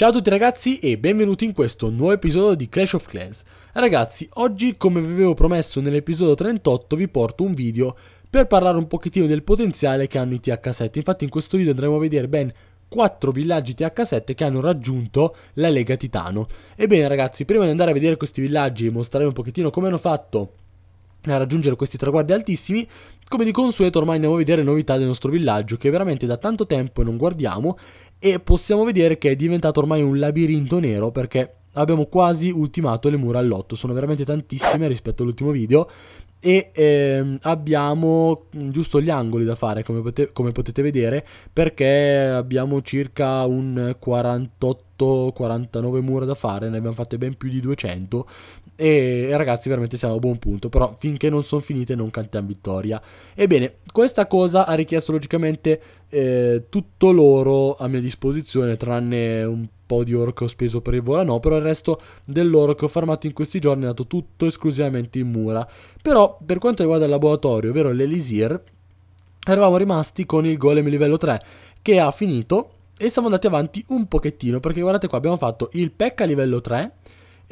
Ciao a tutti ragazzi e benvenuti in questo nuovo episodio di Clash of Clans. Ragazzi, oggi come vi avevo promesso nell'episodio 38 vi porto un video per parlare un pochettino del potenziale che hanno i TH7. Infatti in questo video andremo a vedere ben 4 villaggi TH7 che hanno raggiunto la Lega Titano. Ebbene ragazzi, prima di andare a vedere questi villaggi e mostrare un pochettino come hanno fatto a raggiungere questi traguardi altissimi. Come di consueto ormai andiamo a vedere le novità del nostro villaggio che veramente da tanto tempo non guardiamo e possiamo vedere che è diventato ormai un labirinto nero perché abbiamo quasi ultimato le mura all'otto, sono veramente tantissime rispetto all'ultimo video e ehm, abbiamo mm, giusto gli angoli da fare come, pote come potete vedere perché abbiamo circa un 48 49 mura da fare, ne abbiamo fatte ben più di 200 e, ragazzi, veramente siamo a buon punto. Però finché non sono finite, non cantiamo vittoria. Ebbene, questa cosa ha richiesto logicamente eh, tutto l'oro a mia disposizione, tranne un po' di oro che ho speso per il volano, però il resto dell'oro che ho farmato in questi giorni è andato tutto esclusivamente in mura. Però per quanto riguarda il laboratorio, ovvero l'Elisir, eravamo rimasti con il golem livello 3 che ha finito e siamo andati avanti un pochettino perché guardate qua abbiamo fatto il pecca livello 3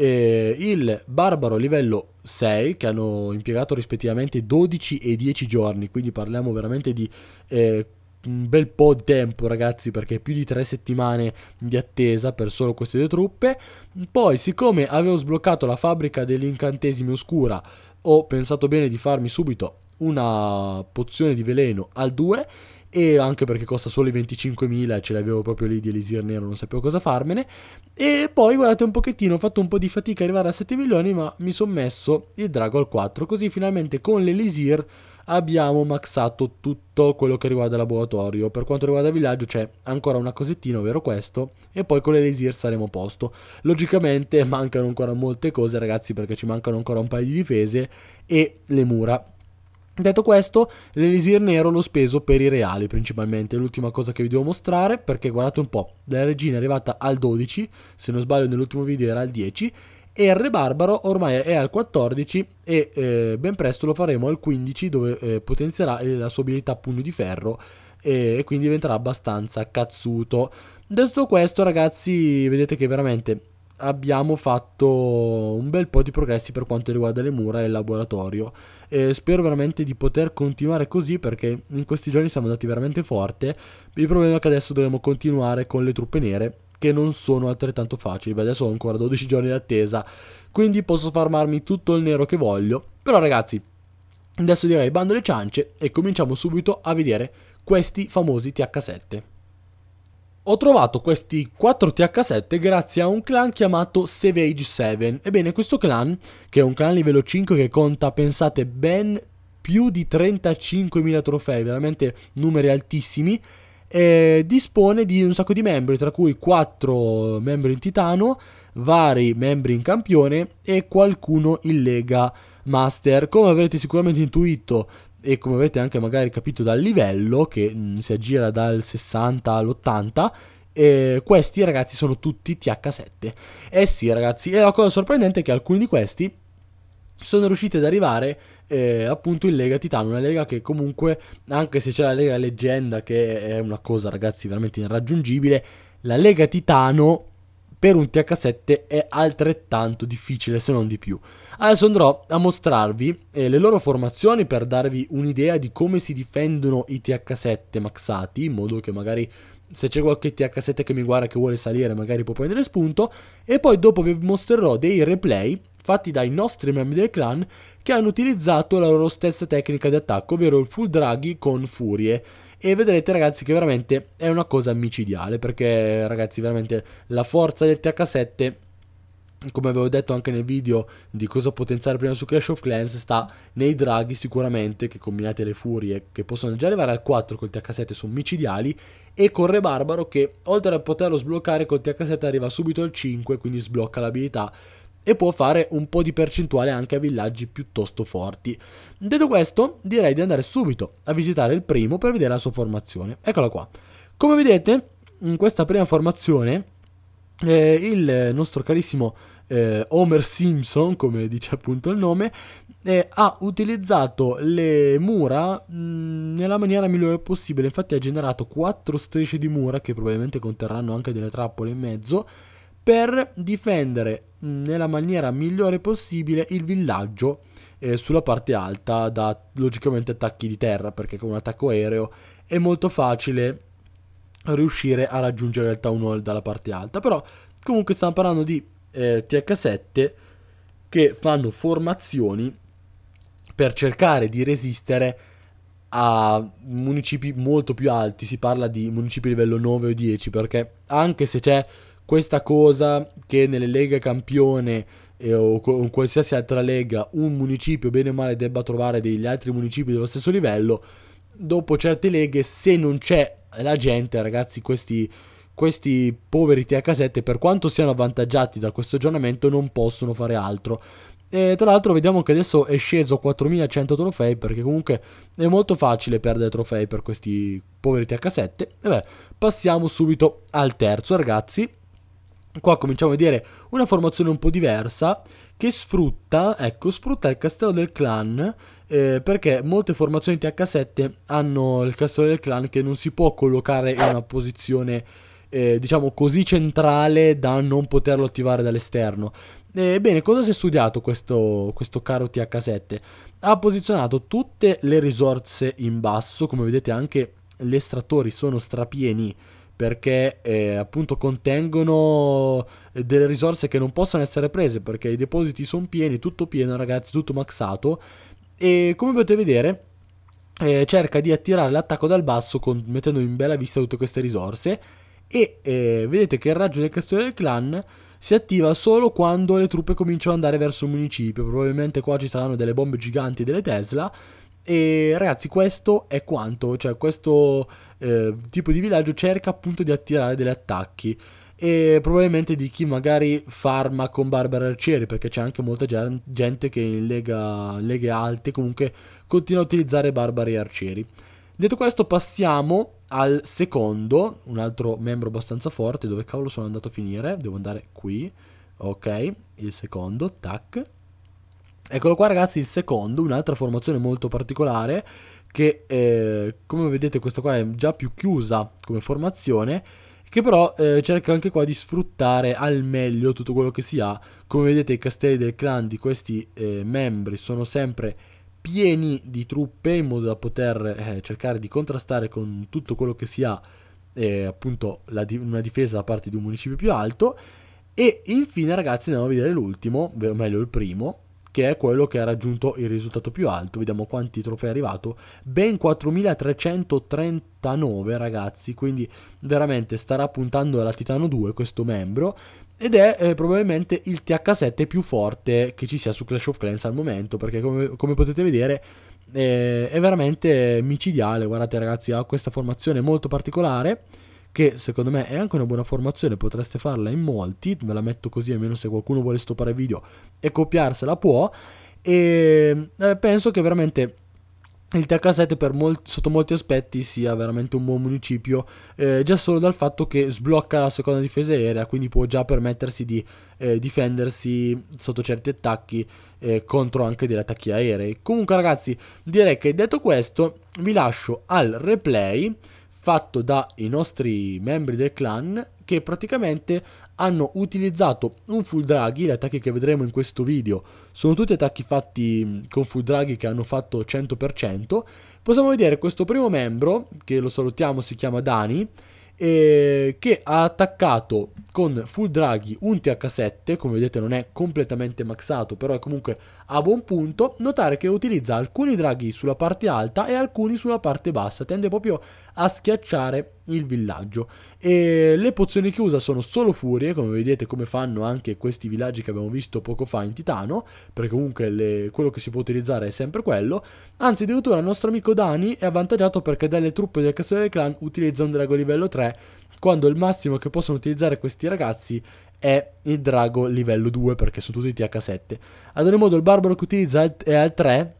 eh, il Barbaro livello 6 che hanno impiegato rispettivamente 12 e 10 giorni, quindi parliamo veramente di eh, un bel po' di tempo ragazzi perché più di tre settimane di attesa per solo queste due truppe. Poi siccome avevo sbloccato la fabbrica degli oscura ho pensato bene di farmi subito una pozione di veleno al 2 e anche perché costa solo i 25.000 e ce l'avevo proprio lì di Elisir Nero, non sapevo cosa farmene. E poi guardate un pochettino, ho fatto un po' di fatica a arrivare a 7 milioni, ma mi sono messo il Dragon 4, così finalmente con l'Elisir abbiamo maxato tutto quello che riguarda il laboratorio. Per quanto riguarda il villaggio c'è ancora una cosettina, ovvero questo, e poi con l'Elisir saremo a posto. Logicamente mancano ancora molte cose ragazzi perché ci mancano ancora un paio di difese e le mura Detto questo, l'elisir nero l'ho speso per i reali principalmente, l'ultima cosa che vi devo mostrare, perché guardate un po', la regina è arrivata al 12, se non sbaglio nell'ultimo video era al 10, e il re barbaro ormai è al 14 e eh, ben presto lo faremo al 15 dove eh, potenzierà la sua abilità pugno di ferro e, e quindi diventerà abbastanza cazzuto. Detto questo ragazzi vedete che veramente abbiamo fatto un bel po' di progressi per quanto riguarda le mura e il laboratorio e spero veramente di poter continuare così perché in questi giorni siamo andati veramente forte il problema è che adesso dovremo continuare con le truppe nere che non sono altrettanto facili Beh, adesso ho ancora 12 giorni d'attesa quindi posso farmarmi tutto il nero che voglio però ragazzi adesso direi bando le ciance e cominciamo subito a vedere questi famosi TH7 ho trovato questi 4 TH7 grazie a un clan chiamato Savage 7. Ebbene, questo clan, che è un clan livello 5 che conta, pensate, ben più di 35.000 trofei, veramente numeri altissimi, e dispone di un sacco di membri, tra cui 4 membri in titano, vari membri in campione e qualcuno in lega master. Come avrete sicuramente intuito e come avete anche magari capito dal livello che mh, mm, si aggira dal 60 all'80 eh, questi ragazzi sono tutti TH7 eh sì ragazzi e la cosa sorprendente è che alcuni di questi sono riusciti ad arrivare eh, appunto in Lega Titano, una lega che comunque, anche se c'è la Lega Leggenda, che è una cosa ragazzi veramente irraggiungibile, la Lega Titano per un TH7 è altrettanto difficile se non di più. Adesso andrò a mostrarvi eh, le loro formazioni per darvi un'idea di come si difendono i TH7 maxati, in modo che magari se c'è qualche TH7 che mi guarda che vuole salire magari può prendere spunto e poi dopo vi mostrerò dei replay fatti dai nostri membri del clan che hanno utilizzato la loro stessa tecnica di attacco, ovvero il full draghi con furie e vedrete ragazzi che veramente è una cosa micidiale perché ragazzi veramente la forza del TH7 come avevo detto anche nel video di cosa potenziare prima su Clash of Clans, sta nei draghi sicuramente, che combinate le furie, che possono già arrivare al 4 col TH7 sono micidiali, e corre Barbaro che oltre a poterlo sbloccare col TH7 arriva subito al 5, quindi sblocca l'abilità e può fare un po' di percentuale anche a villaggi piuttosto forti. Detto questo, direi di andare subito a visitare il primo per vedere la sua formazione. Eccola qua. Come vedete, in questa prima formazione, eh, il nostro carissimo eh, Homer Simpson, come dice appunto il nome, eh, ha utilizzato le mura mh, mm, nella maniera migliore possibile. Infatti ha generato 4 strisce di mura che probabilmente conterranno anche delle trappole in mezzo per difendere nella maniera migliore possibile il villaggio eh, sulla parte alta da logicamente attacchi di terra perché con un attacco aereo è molto facile riuscire a raggiungere il town hall dalla parte alta però comunque stiamo parlando di eh, TH7 che fanno formazioni per cercare di resistere a municipi molto più alti si parla di municipi livello 9 o 10 perché anche se c'è questa cosa che nelle leghe campione eh, o in qualsiasi altra lega un municipio bene o male debba trovare degli altri municipi dello stesso livello, dopo certe leghe se non c'è la gente, ragazzi, questi questi poveri TH7 per quanto siano avvantaggiati da questo aggiornamento non possono fare altro e tra l'altro vediamo che adesso è sceso 4100 trofei perché comunque è molto facile perdere trofei per questi poveri TH7 e beh, passiamo subito al terzo ragazzi Qua cominciamo a vedere una formazione un po' diversa che sfrutta, ecco, sfrutta il castello del clan eh, perché molte formazioni TH7 hanno il castello del clan che non si può collocare in una posizione eh, diciamo così centrale da non poterlo attivare dall'esterno. Ebbene, cosa si è studiato questo, questo caro TH7? Ha posizionato tutte le risorse in basso, come vedete anche gli estrattori sono strapieni perché eh, appunto contengono eh, delle risorse che non possono essere prese perché i depositi sono pieni, tutto pieno ragazzi, tutto maxato e come potete vedere eh, cerca di attirare l'attacco dal basso con, mettendo in bella vista tutte queste risorse e eh, vedete che il raggio del castello del clan si attiva solo quando le truppe cominciano ad andare verso il municipio probabilmente qua ci saranno delle bombe giganti e delle Tesla e ragazzi, questo è quanto, cioè questo eh, tipo di villaggio cerca appunto di attirare degli attacchi e probabilmente di chi magari farma con Barbara Arcieri perché c'è anche molta gente che in, lega, leghe alte comunque continua a utilizzare Barbara Arcieri. Detto questo passiamo al secondo, un altro membro abbastanza forte, dove cavolo sono andato a finire? Devo andare qui, ok, il secondo, tac, Eccolo qua ragazzi il secondo, un'altra formazione molto particolare che eh, come vedete questa qua è già più chiusa come formazione che però eh, cerca anche qua di sfruttare al meglio tutto quello che si ha. Come vedete i castelli del clan di questi eh, membri sono sempre pieni di truppe in modo da poter eh, cercare di contrastare con tutto quello che si ha eh, appunto di una difesa da parte di un municipio più alto. E infine ragazzi andiamo a vedere l'ultimo, o meglio il primo, che è quello che ha raggiunto il risultato più alto. Vediamo quanti trofei è arrivato. Ben 4339 ragazzi, quindi veramente starà puntando alla Titano 2 questo membro. Ed è eh, probabilmente il TH7 più forte che ci sia su Clash of Clans al momento, perché come, come potete vedere eh, è veramente micidiale. Guardate ragazzi, ha questa formazione molto particolare che secondo me è anche una buona formazione, potreste farla in molti, ve la metto così almeno se qualcuno vuole stoppare video e copiarsela può, e eh, penso che veramente il TH7 mol- sotto molti aspetti sia veramente un buon municipio, eh, già solo dal fatto che sblocca la seconda difesa aerea, quindi può già permettersi di eh, difendersi sotto certi attacchi eh, contro anche degli attacchi aerei. Comunque ragazzi, direi che detto questo vi lascio al replay fatto dai nostri membri del clan che praticamente hanno utilizzato un full draghi, gli attacchi che vedremo in questo video sono tutti attacchi fatti con full draghi che hanno fatto 100%, possiamo vedere questo primo membro, che lo salutiamo, si chiama Dani, eh, che ha attaccato con full draghi un TH7, come vedete non è completamente maxato, però è comunque a buon punto notare che utilizza alcuni draghi sulla parte alta e alcuni sulla parte bassa, tende proprio a schiacciare il villaggio. E le pozioni che usa sono solo furie, come vedete come fanno anche questi villaggi che abbiamo visto poco fa in Titano, perché comunque le, quello che si può utilizzare è sempre quello. Anzi, addirittura il nostro amico Dani è avvantaggiato perché dalle truppe del Castello del Clan utilizza un drago livello 3, quando il massimo che possono utilizzare questi ragazzi è il drago livello 2 perché sono tutti TH7. Ad ogni modo il barbaro che utilizza è al 3,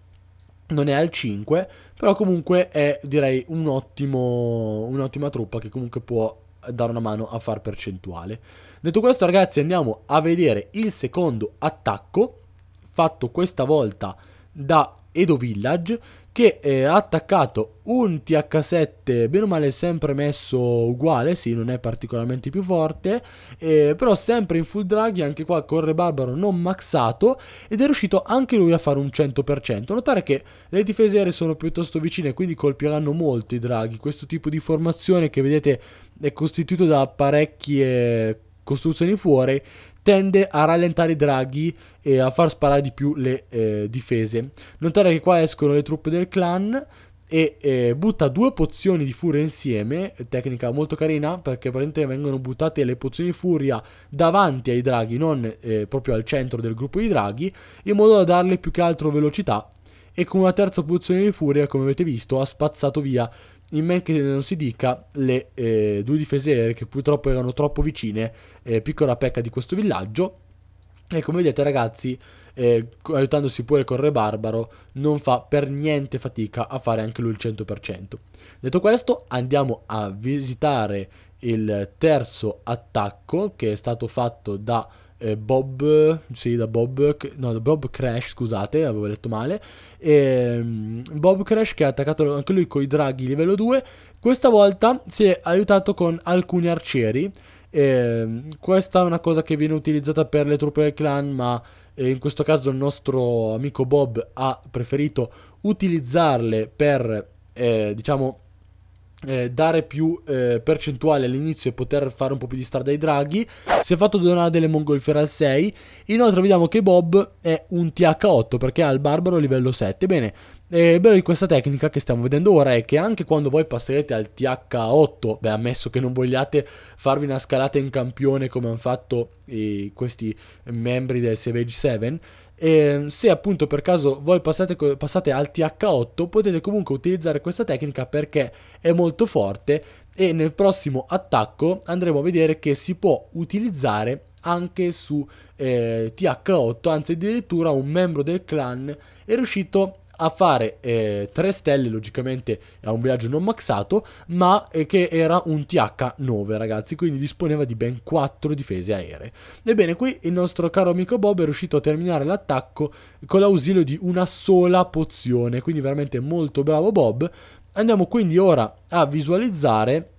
non è al 5, però comunque è direi un ottimo, un'ottima truppa che comunque può dare una mano a far percentuale. Detto questo ragazzi andiamo a vedere il secondo attacco fatto questa volta da Edo Village che eh, ha attaccato un TH7 bene o male sempre messo uguale, sì non è particolarmente più forte, eh, però sempre in full draghi anche qua corre Barbaro non maxato ed è riuscito anche lui a fare un 100%. Notare che le difese aeree sono piuttosto vicine quindi colpiranno molto i draghi, questo tipo di formazione che vedete è costituito da parecchie costruzioni fuori tende a rallentare i draghi e a far sparare di più le eh, difese. Notare che qua escono le truppe del clan e eh, butta due pozioni di furia insieme, tecnica molto carina perché praticamente vengono buttate le pozioni di furia davanti ai draghi, non eh, proprio al centro del gruppo di draghi, in modo da darle più che altro velocità e con una terza pozione di furia, come avete visto, ha spazzato via in men che non si dica le eh, due difese aeree che purtroppo erano troppo vicine, eh, piccola pecca di questo villaggio. E come vedete ragazzi, eh, aiutandosi pure con Re Barbaro, non fa per niente fatica a fare anche lui il 100%. Detto questo, andiamo a visitare il terzo attacco che è stato fatto da eh, Bob, sì, da Bob, no, da Bob Crash, scusate, avevo letto male, e, ehm, Bob Crash che ha attaccato anche lui con i draghi livello 2, questa volta si è aiutato con alcuni arcieri, e, ehm, questa è una cosa che viene utilizzata per le truppe del clan, ma eh, in questo caso il nostro amico Bob ha preferito utilizzarle per, eh, diciamo, eh, dare più eh, percentuale all'inizio e poter fare un po' più di strada ai draghi. Si è fatto donare delle mongolfiere al 6. Inoltre vediamo che Bob è un TH8 perché ha il barbaro livello 7. Bene, eh, il bello di questa tecnica che stiamo vedendo ora è che anche quando voi passerete al TH8, beh ammesso che non vogliate farvi una scalata in campione come hanno fatto eh, questi membri del Savage 7, e ehm, se appunto per caso voi passate, passate al TH8 potete comunque utilizzare questa tecnica perché è molto forte e nel prossimo attacco andremo a vedere che si può utilizzare anche su eh, TH8, anzi addirittura un membro del clan è riuscito a fare eh, 3 stelle, logicamente a un viaggio non maxato, ma eh, che era un TH9 ragazzi, quindi disponeva di ben 4 difese aeree. Ebbene qui il nostro caro amico Bob è riuscito a terminare l'attacco con l'ausilio di una sola pozione, quindi veramente molto bravo Bob. Andiamo quindi ora a visualizzare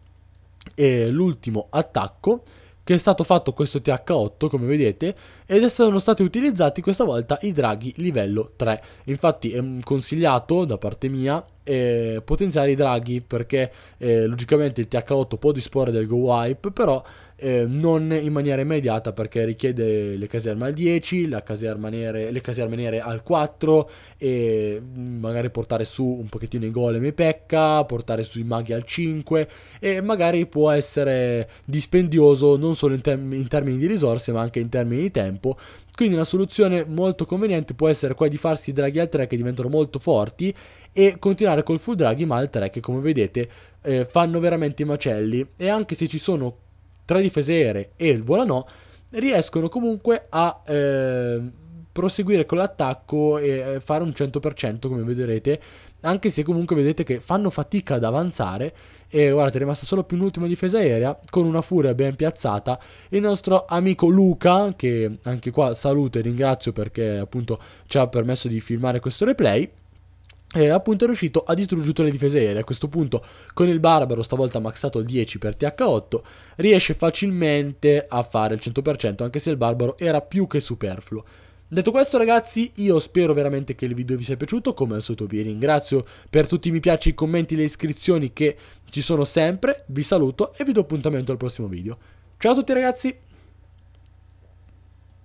eh, l'ultimo attacco che è stato fatto questo TH8 come vedete ed sono stati utilizzati questa volta i draghi livello 3 infatti è consigliato da parte mia eh, potenziare i draghi perché eh, logicamente il TH8 può disporre del go wipe però eh, non in maniera immediata perché richiede le caserme al 10 caserma nere, le caserme nere al 4 e mm, magari portare su un pochettino i golem e pecca portare su i maghi al 5 e magari può essere dispendioso non solo in, term- in termini di risorse ma anche in termini di tempo quindi una soluzione molto conveniente può essere quella di farsi i draghi al 3 che diventano molto forti e continuare col full draghi ma al 3 che come vedete eh, fanno veramente i macelli e anche se ci sono tre difese aeree e il volano riescono comunque a eh, proseguire con l'attacco e eh, fare un 100% come vedrete anche se comunque vedete che fanno fatica ad avanzare e guardate è rimasta solo più un'ultima difesa aerea con una furia ben piazzata il nostro amico Luca che anche qua saluto e ringrazio perché appunto ci ha permesso di filmare questo replay e eh, appunto è riuscito a distruggere tutte le difese aeree. A questo punto, con il Barbaro, stavolta maxato 10 per TH8, riesce facilmente a fare il 100%, anche se il Barbaro era più che superfluo. Detto questo ragazzi, io spero veramente che il video vi sia piaciuto, come al solito vi ringrazio per tutti i mi piace, i commenti, le iscrizioni che ci sono sempre, vi saluto e vi do appuntamento al prossimo video. Ciao a tutti ragazzi!